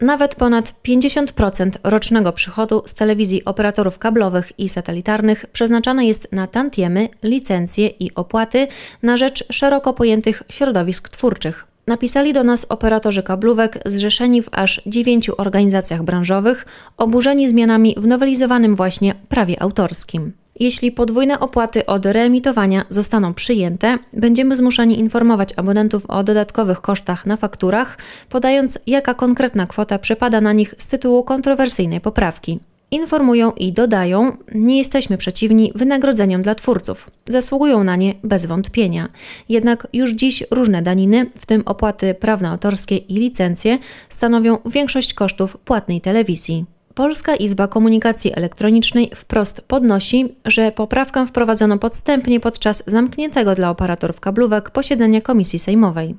Nawet ponad 50% rocznego przychodu z telewizji operatorów kablowych i satelitarnych przeznaczane jest na tantiemy, licencje i opłaty na rzecz szeroko pojętych środowisk twórczych. Napisali do nas operatorzy kablówek zrzeszeni w aż dziewięciu organizacjach branżowych, oburzeni zmianami w nowelizowanym właśnie prawie autorskim. Jeśli podwójne opłaty od reemitowania zostaną przyjęte, będziemy zmuszeni informować abonentów o dodatkowych kosztach na fakturach, podając jaka konkretna kwota przypada na nich z tytułu kontrowersyjnej poprawki informują i dodają: Nie jesteśmy przeciwni wynagrodzeniom dla twórców. Zasługują na nie bez wątpienia. Jednak już dziś różne daniny, w tym opłaty prawne autorskie i licencje, stanowią większość kosztów płatnej telewizji. Polska Izba Komunikacji Elektronicznej wprost podnosi, że poprawkę wprowadzono podstępnie podczas zamkniętego dla operatorów kablówek posiedzenia Komisji Sejmowej.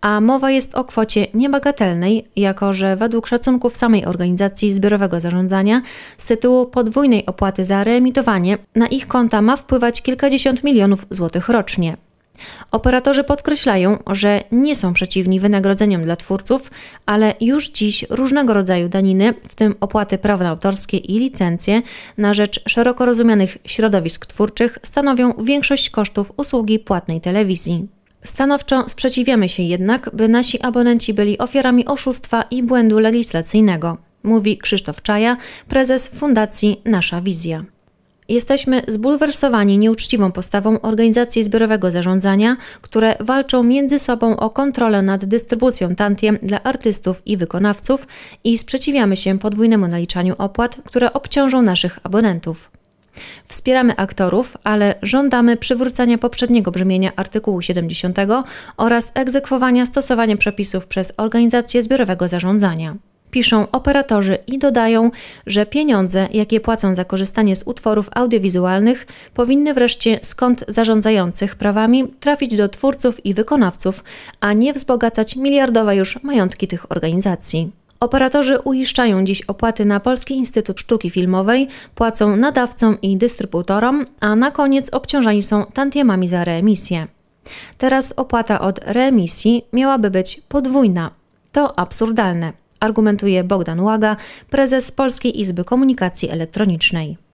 A mowa jest o kwocie niebagatelnej, jako że według szacunków samej organizacji zbiorowego zarządzania z tytułu podwójnej opłaty za reemitowanie na ich konta ma wpływać kilkadziesiąt milionów złotych rocznie. Operatorzy podkreślają, że nie są przeciwni wynagrodzeniom dla twórców, ale już dziś różnego rodzaju daniny, w tym opłaty prawne autorskie i licencje, na rzecz szeroko rozumianych środowisk twórczych stanowią większość kosztów usługi płatnej telewizji. Stanowczo sprzeciwiamy się jednak, by nasi abonenci byli ofiarami oszustwa i błędu legislacyjnego, mówi Krzysztof Czaja, prezes Fundacji Nasza Wizja. Jesteśmy zbulwersowani nieuczciwą postawą organizacji zbiorowego zarządzania, które walczą między sobą o kontrolę nad dystrybucją tantiem dla artystów i wykonawców i sprzeciwiamy się podwójnemu naliczaniu opłat, które obciążą naszych abonentów. Wspieramy aktorów, ale żądamy przywrócenia poprzedniego brzmienia artykułu 70 oraz egzekwowania stosowania przepisów przez organizację zbiorowego zarządzania piszą operatorzy i dodają, że pieniądze, jakie płacą za korzystanie z utworów audiowizualnych, powinny wreszcie skąd zarządzających prawami trafić do twórców i wykonawców, a nie wzbogacać miliardowe już majątki tych organizacji. Operatorzy uiszczają dziś opłaty na Polski Instytut Sztuki Filmowej, płacą nadawcom i dystrybutorom, a na koniec obciążani są tantiemami za reemisję. Teraz opłata od reemisji miałaby być podwójna. To absurdalne argumentuje Bogdan Łaga, prezes Polskiej Izby Komunikacji Elektronicznej.